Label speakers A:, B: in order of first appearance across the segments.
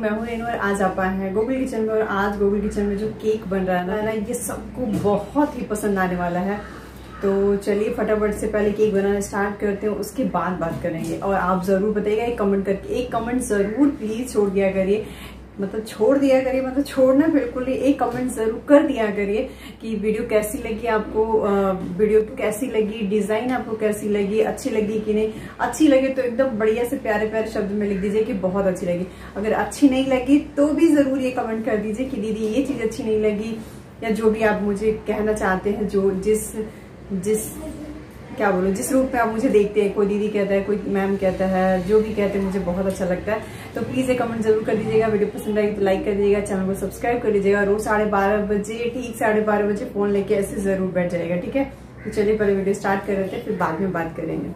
A: मैं हूँ रेनू और आज आप आए हैं किचन में और आज गोकुल किचन में जो केक बन रहा है ना ये सबको बहुत ही पसंद आने वाला है तो चलिए फटाफट से पहले केक बनाना स्टार्ट करते हैं उसके बाद बात करेंगे और आप ज़रूर बताइएगा एक कमेंट करके एक कमेंट ज़रूर प्लीज़ छोड़ दिया करिए मतलब छोड़ दिया करिए मतलब छोड़ना बिल्कुल ही एक कमेंट जरूर कर दिया करिए कि वीडियो कैसी लगी आपको वीडियो कैसी लगी डिजाइन आपको कैसी लगी अच्छी लगी कि नहीं अच्छी लगी तो एकदम बढ़िया से प्यारे प्यारे शब्द में लिख दीजिए कि बहुत अच्छी लगी अगर अच्छी नहीं लगी तो भी जरूर ये कमेंट कर दीजिए कि दीदी ये चीज अच्छी नहीं लगी या जो भी आप मुझे कहना चाहते हैं जो जिस जिस क्या बोलो जिस रूप में आप मुझे देखते हैं कोई दीदी कहता है कोई मैम कहता है जो भी कहते हैं मुझे बहुत अच्छा लगता है तो प्लीज़ ये कमेंट जरूर कर दीजिएगा वीडियो पसंद आई तो लाइक कर दीजिएगा चैनल को सब्सक्राइब कर लीजिएगा रोज साढ़े बारह बजे ठीक साढ़े बारह बजे फ़ोन लेके ऐसे ज़रूर बैठ जाएगा ठीक है तो चलिए पहले वीडियो स्टार्ट कर रहे थे फिर बाद में बात करेंगे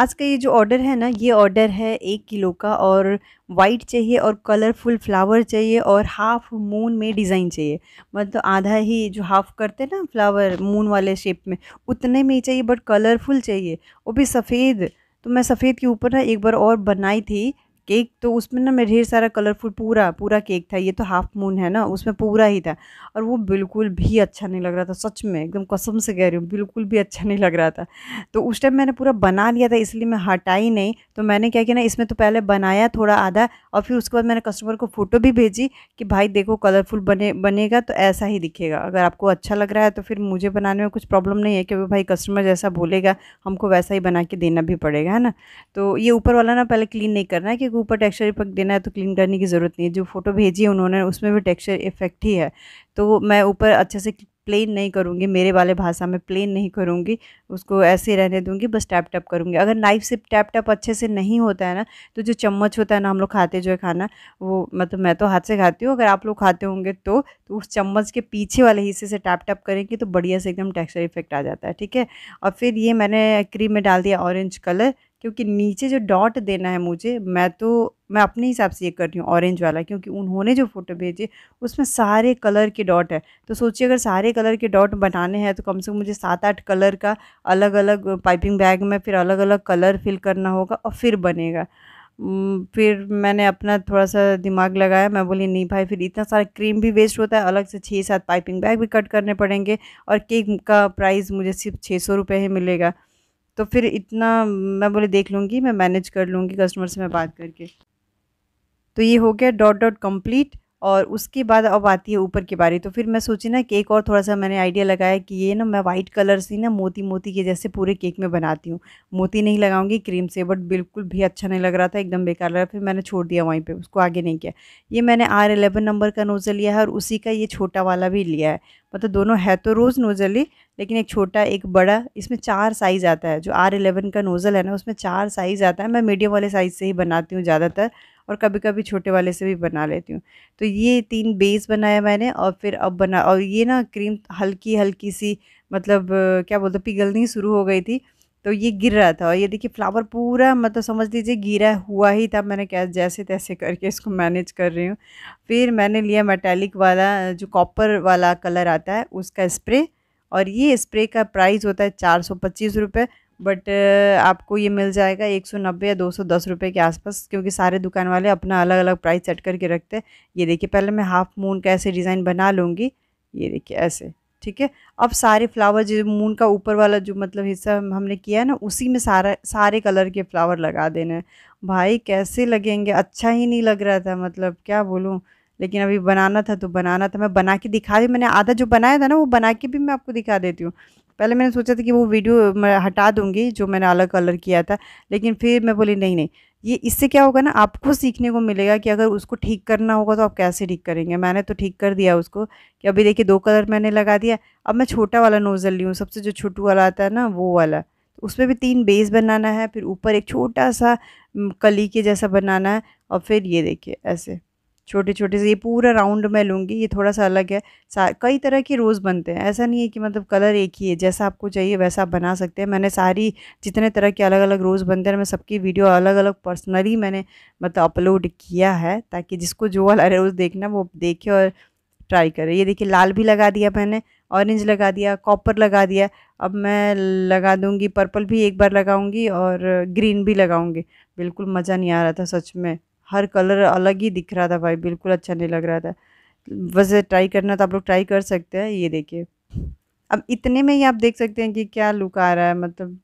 A: आज का ये जो ऑर्डर है ना ये ऑर्डर है एक किलो का और वाइट चाहिए और कलरफुल फ्लावर चाहिए और हाफ मून में डिज़ाइन चाहिए मतलब तो आधा ही जो हाफ करते हैं ना फ्लावर मून वाले शेप में उतने में ही चाहिए बट कलरफुल चाहिए वो भी सफ़ेद तो मैं सफ़ेद के ऊपर ना एक बार और बनाई थी केक तो उसमें ना मैं ढेर सारा कलरफुल पूरा पूरा केक था ये तो हाफ मून है ना उसमें पूरा ही था और वो बिल्कुल भी अच्छा नहीं लग रहा था सच में एकदम कसम से कह रही हूँ बिल्कुल भी अच्छा नहीं लग रहा था तो उस टाइम मैंने पूरा बना लिया था इसलिए मैं हटाई नहीं तो मैंने क्या किया ना इसमें तो पहले बनाया थोड़ा आधा और फिर उसके बाद मैंने कस्टमर को फ़ोटो भी भेजी कि भाई देखो कलरफुल बने बनेगा तो ऐसा ही दिखेगा अगर आपको अच्छा लग रहा है तो फिर मुझे बनाने में कुछ प्रॉब्लम नहीं है क्योंकि भाई कस्टमर जैसा बोलेगा हमको वैसा ही बना के देना भी पड़ेगा है ना तो ये ऊपर वाला ना पहले क्लीन नहीं करना है क्योंकि ऊपर टेक्सचर इफेक्ट देना है तो क्लीन करने की ज़रूरत नहीं है जो फ़ोटो भेजी है उन्होंने उसमें भी टेक्सचर इफेक्ट ही है तो मैं ऊपर अच्छे से प्लेन नहीं करूँगी मेरे वाले भाषा में प्लेन नहीं करूँगी उसको ऐसे रहने दूँगी बस टैप टैप करूँगी अगर नाइफ से टैप टैप अच्छे से नहीं होता है ना तो जो चम्मच होता है ना हम लोग खाते जो है खाना वो मतलब मैं तो हाथ से खाती हूँ अगर आप लोग खाते होंगे तो, तो उस चम्मच के पीछे वाले हिस्से से टैप टैप करेंगे तो बढ़िया से एकदम टेक्स्चर इफेक्ट आ जाता है ठीक है और फिर ये मैंने क्रीम में डाल दिया ऑरेंज कलर क्योंकि नीचे जो डॉट देना है मुझे मैं तो मैं अपने हिसाब से ये कर रही हूँ ऑरेंज वाला क्योंकि उन्होंने जो फ़ोटो भेजे उसमें सारे कलर के डॉट है तो सोचिए अगर सारे कलर के डॉट बनाने हैं तो कम से कम मुझे सात आठ कलर का अलग अलग पाइपिंग बैग में फिर अलग अलग कलर फिल करना होगा और फिर बनेगा फिर मैंने अपना थोड़ा सा दिमाग लगाया मैं बोली नहीं भाई फिर इतना सारा क्रीम भी वेस्ट होता है अलग से छः सात पाइपिंग बैग भी कट करने पड़ेंगे और केक का प्राइस मुझे सिर्फ छः सौ रुपये ही मिलेगा तो फिर इतना मैं बोले देख लूँगी मैं मैनेज कर लूँगी कस्टमर से मैं बात करके तो ये हो गया डॉट डॉट कम्प्लीट और उसके बाद अब आती है ऊपर की बारी तो फिर मैं सोची ना केक और थोड़ा सा मैंने आइडिया लगाया कि ये ना मैं वाइट कलर से ना मोती मोती के जैसे पूरे केक में बनाती हूँ मोती नहीं लगाऊंगी क्रीम से बट बिल्कुल भी अच्छा नहीं लग रहा था एकदम बेकार लग रहा फिर मैंने छोड़ दिया वहीं पर उसको आगे नहीं किया ये मैंने आर एलेवन नंबर का नोज़ल लिया है और उसी का ये छोटा वाला भी लिया है मतलब दोनों है तो रोज़ नोज़ल ही लेकिन एक छोटा एक बड़ा इसमें चार साइज़ आता है जो आर एलेवन का नोज़ल है ना उसमें चार साइज़ आता है मैं मीडियम वाले साइज़ से ही बनाती हूँ ज़्यादातर और कभी कभी छोटे वाले से भी बना लेती हूँ तो ये तीन बेस बनाया मैंने और फिर अब बना और ये ना क्रीम हल्की हल्की सी मतलब क्या बोलते पिघलनी शुरू हो गई थी तो ये गिर रहा था और ये देखिए फ्लावर पूरा मतलब समझ लीजिए गिरा हुआ ही था मैंने क्या जैसे तैसे करके इसको मैनेज कर रही हूँ फिर मैंने लिया मेटेलिक वाला जो कॉपर वाला कलर आता है उसका स्प्रे और ये स्प्रे का प्राइस होता है चार सौ पच्चीस रुपये बट आपको ये मिल जाएगा एक सौ नब्बे या दो सौ दस रुपये के आसपास क्योंकि सारे दुकान वाले अपना अलग अलग प्राइस सेट करके रखते हैं ये देखिए पहले मैं हाफ़ मून का ऐसे डिज़ाइन बना लूँगी ये देखिए ऐसे ठीक है अब सारे फ्लावर जो मून का ऊपर वाला जो मतलब हिस्सा हमने किया है ना उसी में सारा सारे कलर के फ्लावर लगा देने हैं भाई कैसे लगेंगे अच्छा ही नहीं लग रहा था मतलब क्या बोलूँ लेकिन अभी बनाना था तो बनाना था मैं बना के दिखा दी मैंने आधा जो बनाया था ना वो बना के भी मैं आपको दिखा देती हूँ पहले मैंने सोचा था कि वो वीडियो मैं हटा दूँगी जो मैंने अलग कलर किया था लेकिन फिर मैं बोली नहीं नहीं ये इससे क्या होगा ना आपको सीखने को मिलेगा कि अगर उसको ठीक करना होगा तो आप कैसे ठीक करेंगे मैंने तो ठीक कर दिया उसको कि अभी देखिए दो कलर मैंने लगा दिया अब मैं छोटा वाला नोज़ल ली हूँ सबसे जो छोटू वाला आता है ना वो वाला तो उसमें भी तीन बेस बनाना है फिर ऊपर एक छोटा सा कली के जैसा बनाना है और फिर ये देखिए ऐसे छोटे छोटे से ये पूरा राउंड मैं लूँगी ये थोड़ा सा अलग है कई तरह के रोज़ बनते हैं ऐसा नहीं है कि मतलब कलर एक ही है जैसा आपको चाहिए वैसा आप बना सकते हैं मैंने सारी जितने तरह के अलग अलग रोज़ बनते हैं मैं सबकी वीडियो अलग अलग पर्सनली मैंने मतलब अपलोड किया है ताकि जिसको जो वाला रोज़ देखना वो देखे और ट्राई करे ये देखिए लाल भी लगा दिया मैंने ऑरेंज लगा दिया कॉपर लगा दिया अब मैं लगा दूँगी पर्पल भी एक बार लगाऊँगी और ग्रीन भी लगाऊँगी बिल्कुल मज़ा नहीं आ रहा था सच में हर कलर अलग ही दिख रहा था भाई बिल्कुल अच्छा नहीं लग रहा था वैसे ट्राई करना तो आप लोग ट्राई कर सकते हैं ये देखिए अब इतने में ही आप देख सकते हैं कि क्या लुक आ रहा है मतलब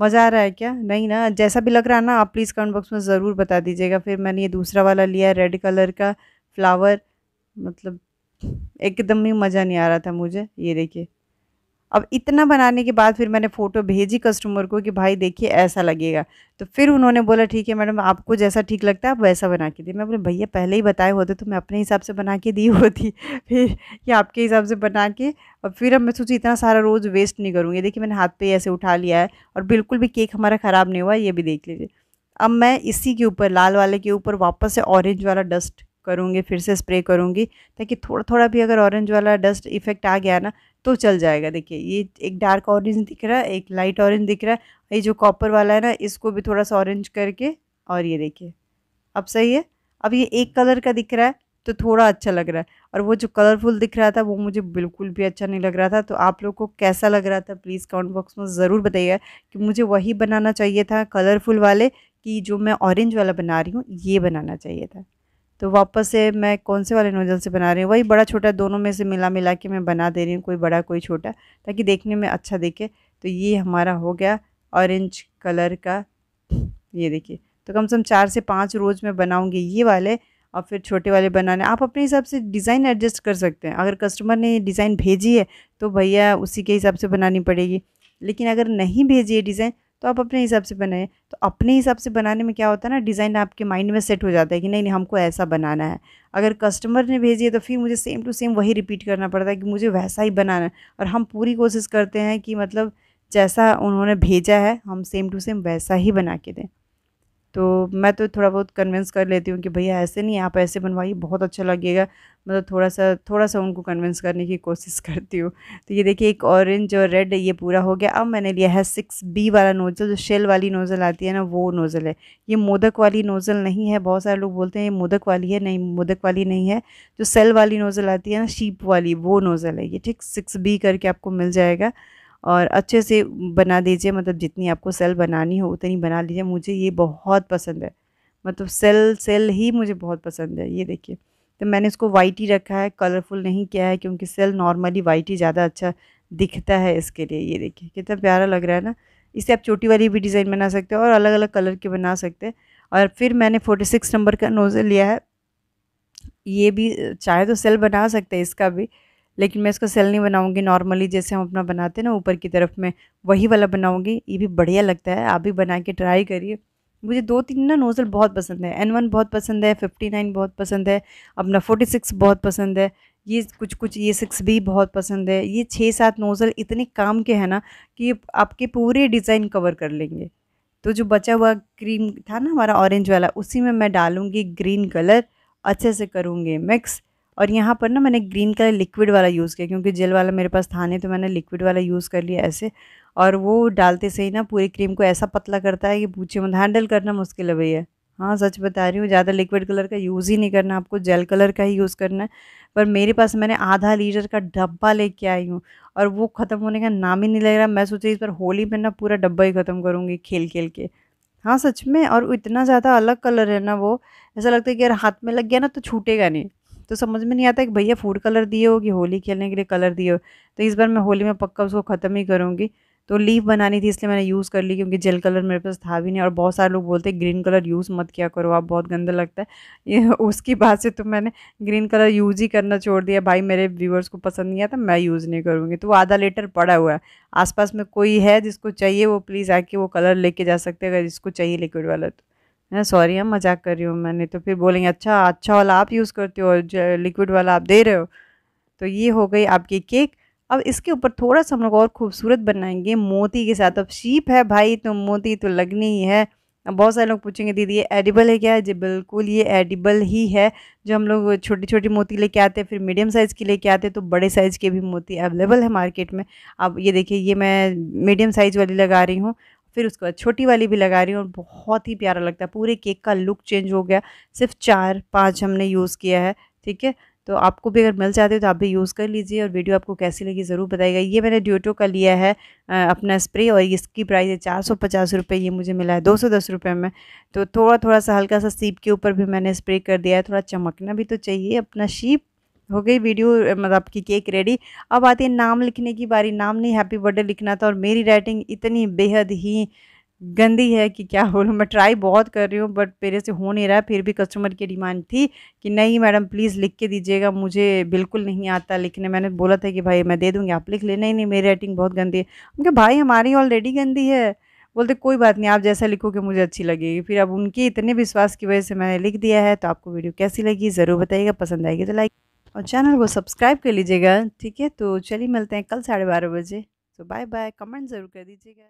A: मज़ा आ रहा है क्या नहीं ना जैसा भी लग रहा है ना आप प्लीज़ कमेंट बॉक्स में ज़रूर बता दीजिएगा फिर मैंने ये दूसरा वाला लिया रेड कलर का फ्लावर मतलब एकदम ही मज़ा नहीं आ रहा था मुझे ये देखिए अब इतना बनाने के बाद फिर मैंने फ़ोटो भेजी कस्टमर को कि भाई देखिए ऐसा लगेगा तो फिर उन्होंने बोला ठीक है मैडम आपको जैसा ठीक लगता है आप वैसा बना के दिए मैं बोले भैया पहले ही बताए होते तो मैं अपने हिसाब से बना के दी होती फिर ये आपके हिसाब से बना के और फिर अब मैं सोची इतना सारा रोज़ वेस्ट नहीं करूँगी देखिए मैंने हाथ पे ऐसे उठा लिया है और बिल्कुल भी केक हमारा ख़राब नहीं हुआ ये भी देख लीजिए अब मैं इसी के ऊपर लाल वाले के ऊपर वापस से ऑरेंज वाला डस्ट करूँगी फिर से स्प्रे करूँगी ताकि थोड़ा थोड़ा भी अगर ऑरेंज वाला डस्ट इफेक्ट आ गया ना तो चल जाएगा देखिए ये एक डार्क ऑरेंज दिख रहा है एक लाइट ऑरेंज दिख रहा है ये जो कॉपर वाला है ना इसको भी थोड़ा सा ऑरेंज करके और ये देखिए अब सही है अब ये एक कलर का दिख रहा है तो थोड़ा अच्छा लग रहा है और वो जो कलरफुल दिख रहा था वो मुझे बिल्कुल भी अच्छा नहीं लग रहा था तो आप लोग को कैसा लग रहा था प्लीज़ कमेंट बॉक्स में ज़रूर बताइए कि मुझे वही बनाना चाहिए था कलरफुल वाले कि जो मैं ऑरेंज वाला बना रही हूँ ये बनाना चाहिए था तो वापस से मैं कौन से वाले नूडल से बना रही हूँ वही बड़ा छोटा दोनों में से मिला मिला के मैं बना दे रही हूँ कोई बड़ा कोई छोटा ताकि देखने में अच्छा दिखे तो ये हमारा हो गया ऑरेंज कलर का ये देखिए तो कम से कम चार से पाँच रोज़ में बनाऊँगी ये वाले और फिर छोटे वाले बनाने आप अपने हिसाब से डिज़ाइन एडजस्ट कर सकते हैं अगर कस्टमर ने डिज़ाइन भेजी है तो भैया उसी के हिसाब से बनानी पड़ेगी लेकिन अगर नहीं भेजी है डिज़ाइन तो आप अपने हिसाब से बनाए तो अपने हिसाब से बनाने में क्या होता है ना डिज़ाइन आपके माइंड में सेट हो जाता है कि नहीं नहीं हमको ऐसा बनाना है अगर कस्टमर ने भेजी है तो फिर मुझे सेम टू सेम वही रिपीट करना पड़ता है कि मुझे वैसा ही बनाना है और हम पूरी कोशिश करते हैं कि मतलब जैसा उन्होंने भेजा है हम सेम टू सेम वैसा ही बना के दें तो मैं तो थोड़ा बहुत कन्विंस कर लेती हूँ कि भैया ऐसे नहीं आप ऐसे बनवाइए बहुत अच्छा लगेगा मतलब थोड़ा सा थोड़ा सा उनको कन्विंस करने की कोशिश करती हूँ तो ये देखिए एक ऑरेंज और रेड ये पूरा हो गया अब मैंने लिया है सिक्स बी वाला नोज़ल जो शेल वाली नोज़ल आती है ना वो नोज़ल है ये मोदक वाली नोज़ल नहीं है बहुत सारे लोग बोलते हैं ये मोदक वाली है नहीं मोदक वाली नहीं है जो सेल वाली नोज़ल आती है ना शीप वाली वो नोज़ल है ये ठीक सिक्स बी करके आपको मिल जाएगा और अच्छे से बना दीजिए मतलब जितनी आपको सेल बनानी हो उतनी बना लीजिए मुझे ये बहुत पसंद है मतलब सेल सेल ही मुझे बहुत पसंद है ये देखिए तो मैंने इसको वाइट ही रखा है कलरफुल नहीं किया है क्योंकि सेल नॉर्मली वाइट ही ज़्यादा अच्छा दिखता है इसके लिए ये देखिए कितना प्यारा लग रहा है ना इसे आप छोटी वाली भी डिज़ाइन बना सकते हैं और अलग अलग कलर के बना सकते हैं और फिर मैंने फोर्टी सिक्स नंबर का नोज़ल लिया है ये भी चाहे तो सेल बना सकते हैं इसका भी लेकिन मैं इसका सेल नहीं बनाऊँगी नॉर्मली जैसे हम अपना बनाते हैं ना ऊपर की तरफ में वही वाला बनाऊँगी ये भी बढ़िया लगता है आप भी बना के ट्राई करिए मुझे दो तीन ना नोज़ल बहुत पसंद है एन वन बहुत पसंद है फिफ्टी नाइन बहुत पसंद है अपना फोर्टी सिक्स बहुत पसंद है ये कुछ कुछ ये सिक्स भी बहुत पसंद है ये छः सात नोज़ल इतने काम के हैं ना कि आपके पूरे डिज़ाइन कवर कर लेंगे तो जो बचा हुआ क्रीम था ना हमारा ऑरेंज वाला उसी में मैं डालूँगी ग्रीन कलर अच्छे से करूँगी मिक्स और यहाँ पर ना मैंने ग्रीन कलर लिक्विड वाला यूज़ किया क्योंकि जेल वाला मेरे पास था नहीं तो मैंने लिक्विड वाला यूज़ कर लिया ऐसे और वो डालते से ही ना पूरी क्रीम को ऐसा पतला करता है कि पूछे मत हैंडल करना मुश्किल है भैया हाँ सच बता रही हूँ ज़्यादा लिक्विड कलर का यूज़ ही नहीं करना आपको जेल कलर का ही यूज़ करना है पर मेरे पास मैंने आधा लीटर का डब्बा लेके आई हूँ और वो ख़त्म होने का नाम ही नहीं लग रहा मैं सोच रही इस पर होली में ना पूरा डब्बा ही ख़त्म करूँगी खेल खेल के हाँ सच में और इतना ज़्यादा अलग कलर है ना वो ऐसा लगता है कि यार हाथ में लग गया ना तो छूटेगा नहीं तो समझ में नहीं आता कि भैया फूड कलर दिए हो कि होली खेलने के लिए कलर दिए हो तो इस बार मैं होली में पक्का उसको ख़त्म ही करूँगी तो लीफ बनानी थी इसलिए मैंने यूज़ कर ली क्योंकि जेल कलर मेरे पास था भी नहीं और बहुत सारे लोग बोलते हैं ग्रीन कलर यूज़ मत किया करो आप बहुत गंदा लगता है ये उसकी बात से तो मैंने ग्रीन कलर यूज़ ही करना छोड़ दिया भाई मेरे व्यूवर्स को पसंद नहीं आता मैं यूज़ नहीं करूँगी तो वो आधा लीटर पड़ा हुआ है आसपास में कोई है जिसको चाहिए वो प्लीज़ आके वो कलर लेके जा सकते हैं अगर जिसको चाहिए लिक्विड वाला तो ना सॉरी हम मजाक कर रही हूँ मैंने तो फिर बोलेंगे अच्छा अच्छा वाला आप यूज़ करते हो और लिक्विड वाला आप दे रहे हो तो ये हो गई आपकी केक अब इसके ऊपर थोड़ा सा हम लोग और खूबसूरत बनाएंगे मोती के साथ अब शीप है भाई तो मोती तो लगनी ही है अब बहुत सारे लोग पूछेंगे दीदी ये एडिबल है क्या जी बिल्कुल ये एडिबल ही है जो हम लोग छोटी छोटी मोती लेके आते हैं फिर मीडियम साइज़ की लेके आते हैं तो बड़े साइज़ के भी मोती अवेलेबल है मार्केट में अब ये देखिए ये मैं मीडियम साइज़ वाली लगा रही हूँ फिर उसके बाद छोटी वाली भी लगा रही हूँ और बहुत ही प्यारा लगता है पूरे केक का लुक चेंज हो गया सिर्फ चार पाँच हमने यूज़ किया है ठीक है तो आपको भी अगर मिल जाते हो तो आप भी यूज़ कर लीजिए और वीडियो आपको कैसी लगी ज़रूर बताइएगा ये मैंने ड्यूटो का लिया है अपना स्प्रे और इसकी प्राइस है चार सौ पचास रुपये ये मुझे मिला है दो सौ दस रुपये में तो थोड़ा थोड़ा सा हल्का सा सीप के ऊपर भी मैंने स्प्रे कर दिया है थोड़ा चमकना भी तो चाहिए अपना शीप हो गई वीडियो मतलब आपकी केक रेडी अब आती है नाम लिखने की बारी नाम नहीं हैप्पी बर्थडे लिखना था और मेरी राइटिंग इतनी बेहद ही गंदी है कि क्या बोलूँ मैं ट्राई बहुत कर रही हूँ बट मेरे से हो नहीं रहा है फिर भी कस्टमर की डिमांड थी कि नहीं मैडम प्लीज़ लिख के दीजिएगा मुझे बिल्कुल नहीं आता लिखने मैंने बोला था कि भाई मैं दे दूँगी आप लिख ले नहीं नहीं मेरी राइटिंग बहुत गंदी है उनके भाई हमारी ऑलरेडी गंदी है बोलते कोई बात नहीं आप जैसा लिखोगे मुझे अच्छी लगेगी फिर अब उनके इतने विश्वास की वजह से मैंने लिख दिया है तो आपको वीडियो कैसी लगी ज़रूर बताइएगा पसंद आएगी तो लाइक और चैनल को सब्सक्राइब कर लीजिएगा ठीक है तो चलिए मिलते हैं कल साढ़े बारह बजे तो बाय बाय कमेंट ज़रूर कर दीजिएगा